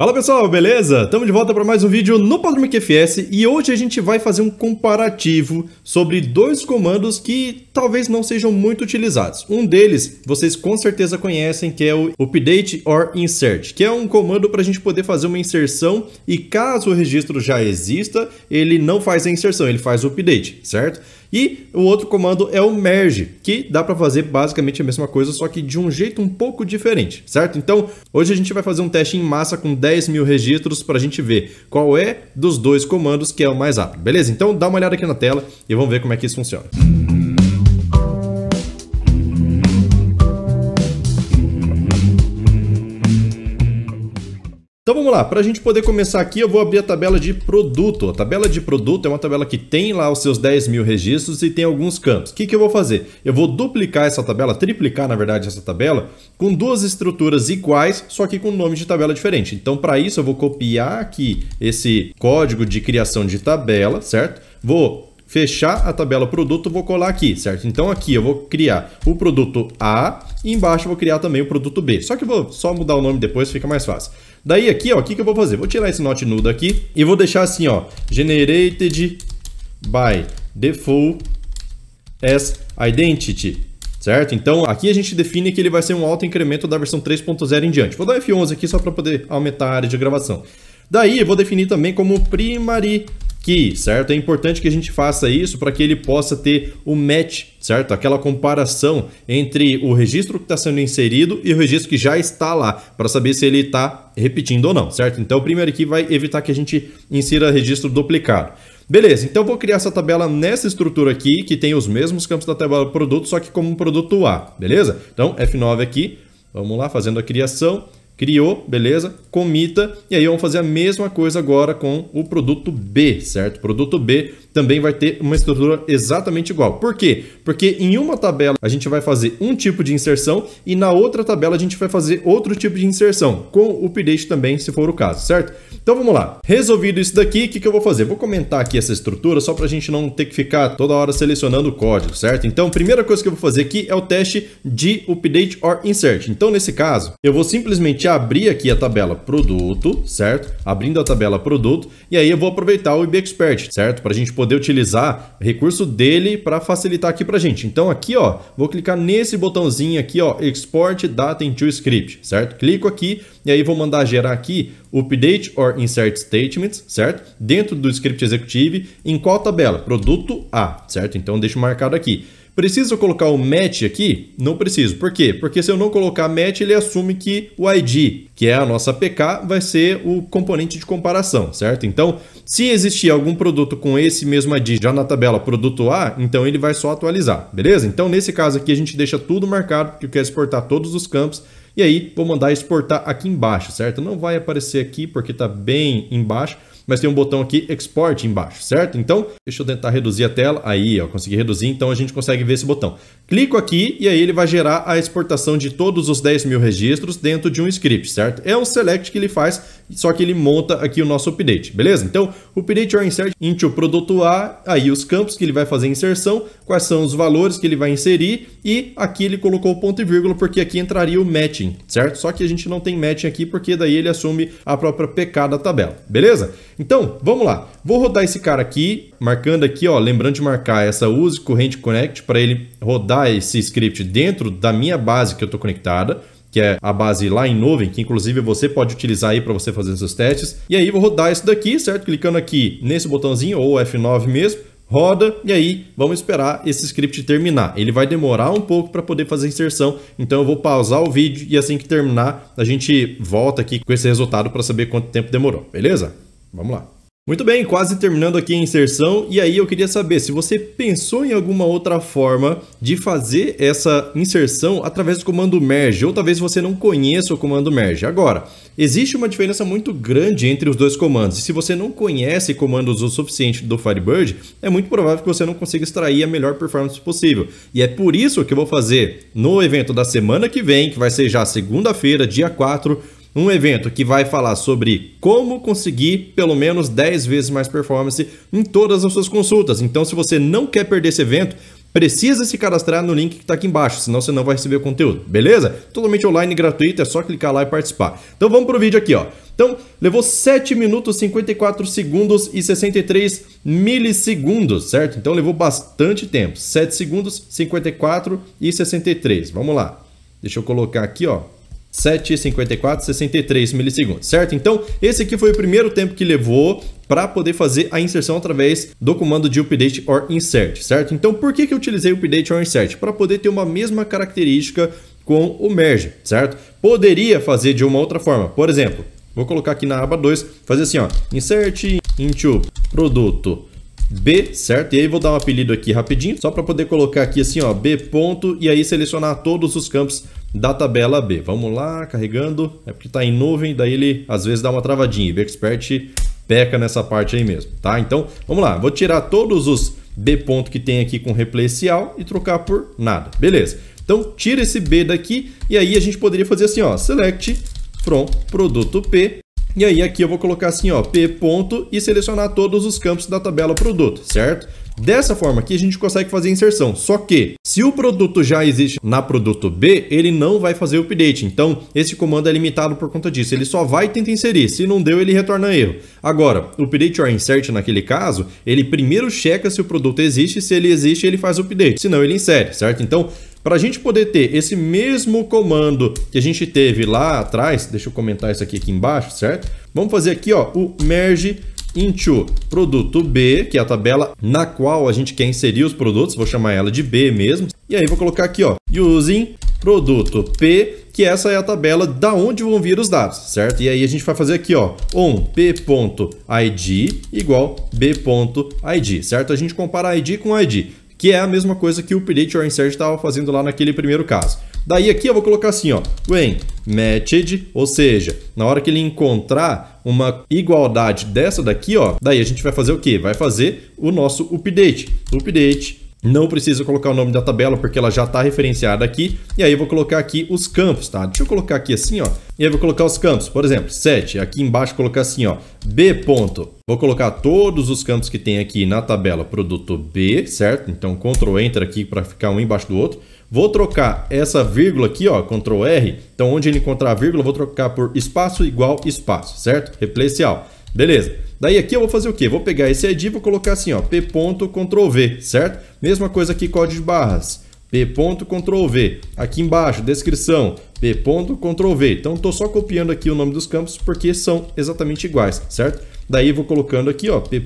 Fala pessoal, beleza? Estamos de volta para mais um vídeo no Podmic FS e hoje a gente vai fazer um comparativo sobre dois comandos que talvez não sejam muito utilizados. Um deles vocês com certeza conhecem que é o Update or Insert, que é um comando para a gente poder fazer uma inserção e caso o registro já exista, ele não faz a inserção, ele faz o update, certo? E o outro comando é o merge, que dá para fazer basicamente a mesma coisa, só que de um jeito um pouco diferente, certo? Então, hoje a gente vai fazer um teste em massa com 10 mil registros para a gente ver qual é dos dois comandos que é o mais rápido, beleza? Então, dá uma olhada aqui na tela e vamos ver como é que isso funciona. Música Então vamos lá, para a gente poder começar aqui, eu vou abrir a tabela de produto. A tabela de produto é uma tabela que tem lá os seus 10 mil registros e tem alguns campos. O que, que eu vou fazer? Eu vou duplicar essa tabela, triplicar na verdade essa tabela, com duas estruturas iguais, só que com nome de tabela diferente. Então para isso eu vou copiar aqui esse código de criação de tabela, certo? Vou fechar a tabela produto, vou colar aqui, certo? Então aqui eu vou criar o produto A e embaixo eu vou criar também o produto B. Só que eu vou só mudar o nome depois, fica mais fácil. Daí aqui, ó, o que, que eu vou fazer? Vou tirar esse note nudo aqui e vou deixar assim, ó, generated by default as identity certo? Então, aqui a gente define que ele vai ser um alto incremento da versão 3.0 em diante. Vou dar F11 aqui só para poder aumentar a área de gravação. Daí, eu vou definir também como primary key, certo? É importante que a gente faça isso para que ele possa ter o match, certo? Aquela comparação entre o registro que está sendo inserido e o registro que já está lá, para saber se ele está repetindo ou não, certo? Então, o primeiro aqui vai evitar que a gente insira registro duplicado. Beleza, então vou criar essa tabela nessa estrutura aqui, que tem os mesmos campos da tabela produto, só que como produto A, beleza? Então, F9 aqui, vamos lá, fazendo a criação. Criou, beleza? Comita. E aí vamos fazer a mesma coisa agora com o produto B, certo? Produto B também vai ter uma estrutura exatamente igual. Por quê? Porque em uma tabela a gente vai fazer um tipo de inserção e na outra tabela a gente vai fazer outro tipo de inserção, com update também, se for o caso, certo? Então vamos lá. Resolvido isso daqui, o que, que eu vou fazer? Vou comentar aqui essa estrutura só para a gente não ter que ficar toda hora selecionando o código, certo? Então, primeira coisa que eu vou fazer aqui é o teste de update or insert. Então, nesse caso, eu vou simplesmente abrir aqui a tabela produto, certo? Abrindo a tabela produto, e aí eu vou aproveitar o IBExpert, certo? Para a gente poder utilizar recurso dele para facilitar aqui para gente. Então aqui, ó, vou clicar nesse botãozinho aqui, ó, Export Data into Script, certo? Clico aqui e aí vou mandar gerar aqui Update or Insert Statements, certo? Dentro do script executive, em qual tabela? Produto A, certo? Então deixo marcado aqui. Preciso colocar o match aqui? Não preciso. Por quê? Porque se eu não colocar match, ele assume que o ID, que é a nossa PK, vai ser o componente de comparação, certo? Então, se existir algum produto com esse mesmo ID já na tabela produto A, então ele vai só atualizar, beleza? Então, nesse caso aqui, a gente deixa tudo marcado, porque eu quero exportar todos os campos, e aí vou mandar exportar aqui embaixo, certo? Não vai aparecer aqui porque está bem embaixo, mas tem um botão aqui Export embaixo, certo? Então, deixa eu tentar reduzir a tela. Aí, ó, consegui reduzir, então a gente consegue ver esse botão. Clico aqui e aí ele vai gerar a exportação de todos os 10 mil registros dentro de um script, certo? É um select que ele faz, só que ele monta aqui o nosso update, beleza? Então, update é or insert into o produto A, aí os campos que ele vai fazer inserção, quais são os valores que ele vai inserir e aqui ele colocou ponto e vírgula porque aqui entraria o matching, certo? Só que a gente não tem matching aqui porque daí ele assume a própria PK da tabela, beleza? Então, vamos lá. Vou rodar esse cara aqui, marcando aqui, ó, lembrando de marcar essa use corrente connect para ele rodar esse script dentro da minha base que eu estou conectada que é a base lá em nuvem, que inclusive você pode utilizar aí para você fazer seus testes. E aí vou rodar isso daqui, certo? Clicando aqui nesse botãozinho, ou F9 mesmo, roda, e aí vamos esperar esse script terminar. Ele vai demorar um pouco para poder fazer a inserção, então eu vou pausar o vídeo e assim que terminar, a gente volta aqui com esse resultado para saber quanto tempo demorou, beleza? Vamos lá. Muito bem, quase terminando aqui a inserção, e aí eu queria saber se você pensou em alguma outra forma de fazer essa inserção através do comando merge, ou talvez você não conheça o comando merge. Agora, existe uma diferença muito grande entre os dois comandos, e se você não conhece comandos o suficiente do Firebird, é muito provável que você não consiga extrair a melhor performance possível. E é por isso que eu vou fazer no evento da semana que vem, que vai ser já segunda-feira, dia 4, um evento que vai falar sobre como conseguir pelo menos 10 vezes mais performance em todas as suas consultas. Então, se você não quer perder esse evento, precisa se cadastrar no link que está aqui embaixo, senão você não vai receber o conteúdo, beleza? Totalmente online e gratuito, é só clicar lá e participar. Então vamos para o vídeo aqui, ó. Então, levou 7 minutos, 54 segundos e 63 milissegundos, certo? Então levou bastante tempo, 7 segundos, 54 e 63. Vamos lá. Deixa eu colocar aqui, ó, 7,54, 63 milissegundos, certo? Então, esse aqui foi o primeiro tempo que levou para poder fazer a inserção através do comando de update or insert, certo? Então, por que, que eu utilizei update or insert? Para poder ter uma mesma característica com o merge, certo? Poderia fazer de uma outra forma. Por exemplo, vou colocar aqui na aba 2, fazer assim, ó, insert into produto B, certo? E aí vou dar um apelido aqui rapidinho, só para poder colocar aqui assim, ó, B ponto, e aí selecionar todos os campos da tabela B. Vamos lá, carregando. É porque está em nuvem, daí ele às vezes dá uma travadinha. E o Expert peca nessa parte aí mesmo, tá? Então, vamos lá. Vou tirar todos os B ponto que tem aqui com replacial e trocar por nada. Beleza. Então, tira esse B daqui e aí a gente poderia fazer assim, ó, select from produto P e aí aqui eu vou colocar assim, ó, P ponto e selecionar todos os campos da tabela produto, certo? Dessa forma aqui a gente consegue fazer a inserção, só que se o produto já existe na produto B, ele não vai fazer o update, então esse comando é limitado por conta disso, ele só vai tentar inserir, se não deu ele retorna erro. Agora, o update or insert naquele caso, ele primeiro checa se o produto existe, se ele existe ele faz o update, senão ele insere, certo? Então para a gente poder ter esse mesmo comando que a gente teve lá atrás, deixa eu comentar isso aqui, aqui embaixo, certo? Vamos fazer aqui ó, o merge into produto B, que é a tabela na qual a gente quer inserir os produtos, vou chamar ela de B mesmo. E aí vou colocar aqui ó, using produto P, que essa é a tabela da onde vão vir os dados, certo? E aí a gente vai fazer aqui, ó, on p.id igual b.id, certo? A gente compara id com id que é a mesma coisa que o update or Insert estava fazendo lá naquele primeiro caso. Daí aqui eu vou colocar assim, ó, when matched, ou seja, na hora que ele encontrar uma igualdade dessa daqui, ó, daí a gente vai fazer o quê? Vai fazer o nosso update. Update não precisa colocar o nome da tabela porque ela já está referenciada aqui. E aí eu vou colocar aqui os campos, tá? Deixa eu colocar aqui assim, ó. E aí eu vou colocar os campos. Por exemplo, 7. Aqui embaixo colocar assim, ó. B ponto. Vou colocar todos os campos que tem aqui na tabela produto B, certo? Então Ctrl Enter aqui para ficar um embaixo do outro. Vou trocar essa vírgula aqui, ó, Ctrl R. Então onde ele encontrar a vírgula, vou trocar por espaço igual espaço, certo? Replace all. Beleza. Daí aqui eu vou fazer o quê? Vou pegar esse ID e vou colocar assim, ó, v certo? Mesma coisa aqui, código de barras. v Aqui embaixo, descrição, v Então, estou só copiando aqui o nome dos campos porque são exatamente iguais, certo? Daí vou colocando aqui, ó, v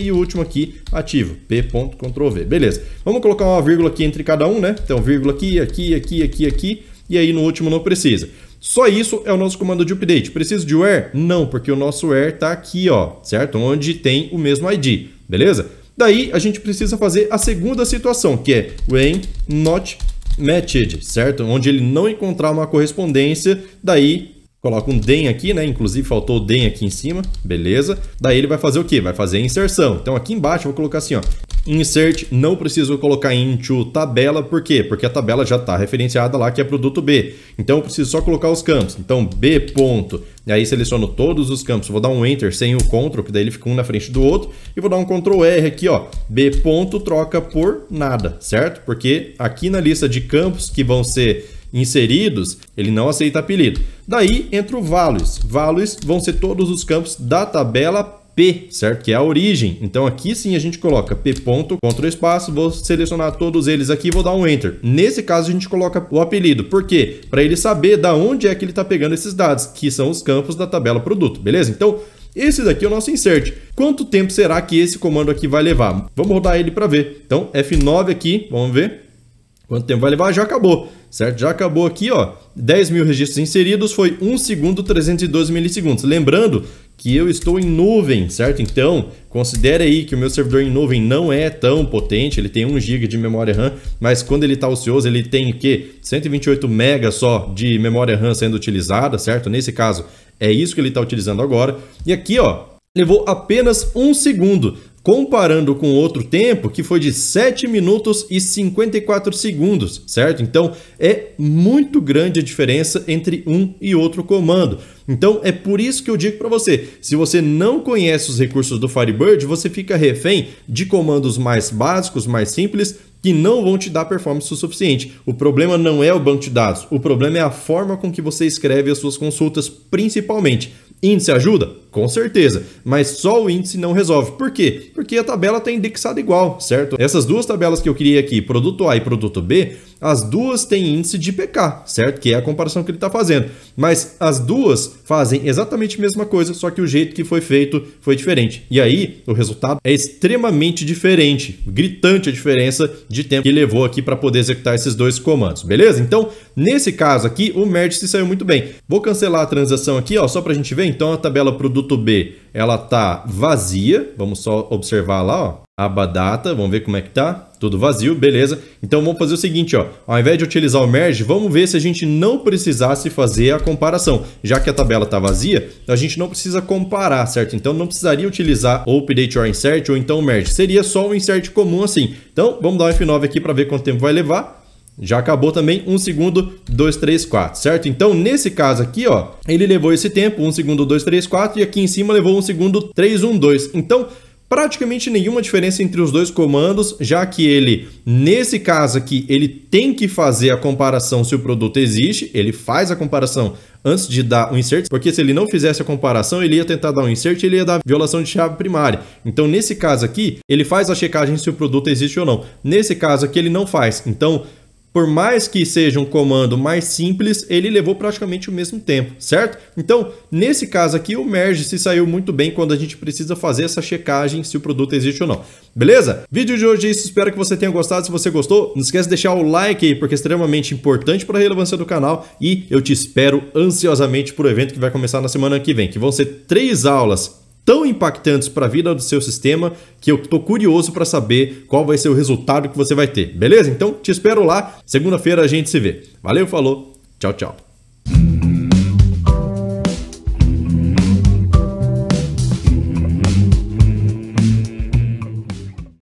e o último aqui ativo, v Beleza. Vamos colocar uma vírgula aqui entre cada um, né? Então, vírgula aqui, aqui, aqui, aqui, aqui e aí no último não precisa. Só isso é o nosso comando de update. Preciso de where? Não, porque o nosso where está aqui, ó, certo? Onde tem o mesmo ID, beleza? Daí a gente precisa fazer a segunda situação, que é when not matched, certo? Onde ele não encontrar uma correspondência, daí coloca um den aqui, né? Inclusive faltou o den aqui em cima, beleza? Daí ele vai fazer o quê? Vai fazer a inserção. Então aqui embaixo eu vou colocar assim, ó, Insert, não preciso colocar into tabela, por quê? Porque a tabela já está referenciada lá que é produto B. Então eu preciso só colocar os campos. Então B ponto, e aí seleciono todos os campos, vou dar um Enter sem o Ctrl, que daí ele fica um na frente do outro, e vou dar um Ctrl R aqui, ó, B ponto troca por nada, certo? Porque aqui na lista de campos que vão ser inseridos, ele não aceita apelido. Daí entra o values. Values vão ser todos os campos da tabela P, certo? Que é a origem. Então aqui sim a gente coloca P ponto, Ctrl espaço, vou selecionar todos eles aqui e vou dar um Enter. Nesse caso a gente coloca o apelido. Por quê? Para ele saber da onde é que ele está pegando esses dados, que são os campos da tabela produto, beleza? Então esse daqui é o nosso insert. Quanto tempo será que esse comando aqui vai levar? Vamos rodar ele para ver. Então F9 aqui, vamos ver. Quanto tempo vai levar? Já acabou, certo? Já acabou aqui, ó. 10 mil registros inseridos foi 1 segundo 312 milissegundos. Lembrando que eu estou em nuvem, certo? Então, considere aí que o meu servidor em nuvem não é tão potente, ele tem 1 GB de memória RAM, mas quando ele está ocioso, ele tem o quê? 128 MB só de memória RAM sendo utilizada, certo? Nesse caso, é isso que ele está utilizando agora. E aqui, ó, levou apenas um segundo comparando com outro tempo que foi de 7 minutos e 54 segundos, certo? Então é muito grande a diferença entre um e outro comando. Então é por isso que eu digo para você, se você não conhece os recursos do Firebird, você fica refém de comandos mais básicos, mais simples, que não vão te dar performance o suficiente. O problema não é o banco de dados, o problema é a forma com que você escreve as suas consultas, principalmente. Índice ajuda? Com certeza, mas só o índice não resolve. Por quê? Porque a tabela está indexada igual, certo? Essas duas tabelas que eu criei aqui, produto A e produto B, as duas têm índice de IPK, certo? Que é a comparação que ele está fazendo. Mas as duas fazem exatamente a mesma coisa, só que o jeito que foi feito foi diferente. E aí, o resultado é extremamente diferente, gritante a diferença de tempo que levou aqui para poder executar esses dois comandos, beleza? Então, nesse caso aqui, o merge se saiu muito bem. Vou cancelar a transação aqui, ó, só para a gente ver. Então, a tabela produto B, ela está vazia. Vamos só observar lá, ó aba data, vamos ver como é que tá, tudo vazio, beleza. Então vamos fazer o seguinte, ó, ao invés de utilizar o merge, vamos ver se a gente não precisasse fazer a comparação. Já que a tabela está vazia, a gente não precisa comparar, certo? Então não precisaria utilizar o update or insert ou então o merge, seria só um insert comum assim. Então vamos dar um F9 aqui para ver quanto tempo vai levar. Já acabou também, 1 um segundo, 2, 3, 4, certo? Então, nesse caso aqui, ó, ele levou esse tempo, 1 um segundo, 2, 3, 4, e aqui em cima levou 1 um segundo, 3, 1, 2. Então, praticamente nenhuma diferença entre os dois comandos, já que ele, nesse caso aqui, ele tem que fazer a comparação se o produto existe, ele faz a comparação antes de dar o um insert, porque se ele não fizesse a comparação, ele ia tentar dar um insert e ele ia dar violação de chave primária. Então, nesse caso aqui, ele faz a checagem se o produto existe ou não. Nesse caso aqui, ele não faz. Então, por mais que seja um comando mais simples, ele levou praticamente o mesmo tempo, certo? Então, nesse caso aqui, o merge se saiu muito bem quando a gente precisa fazer essa checagem se o produto existe ou não. Beleza? Vídeo de hoje é isso, espero que você tenha gostado. Se você gostou, não esquece de deixar o like aí, porque é extremamente importante para a relevância do canal e eu te espero ansiosamente para o evento que vai começar na semana que vem, que vão ser três aulas tão impactantes para a vida do seu sistema que eu estou curioso para saber qual vai ser o resultado que você vai ter. Beleza? Então te espero lá. Segunda-feira a gente se vê. Valeu, falou. Tchau, tchau.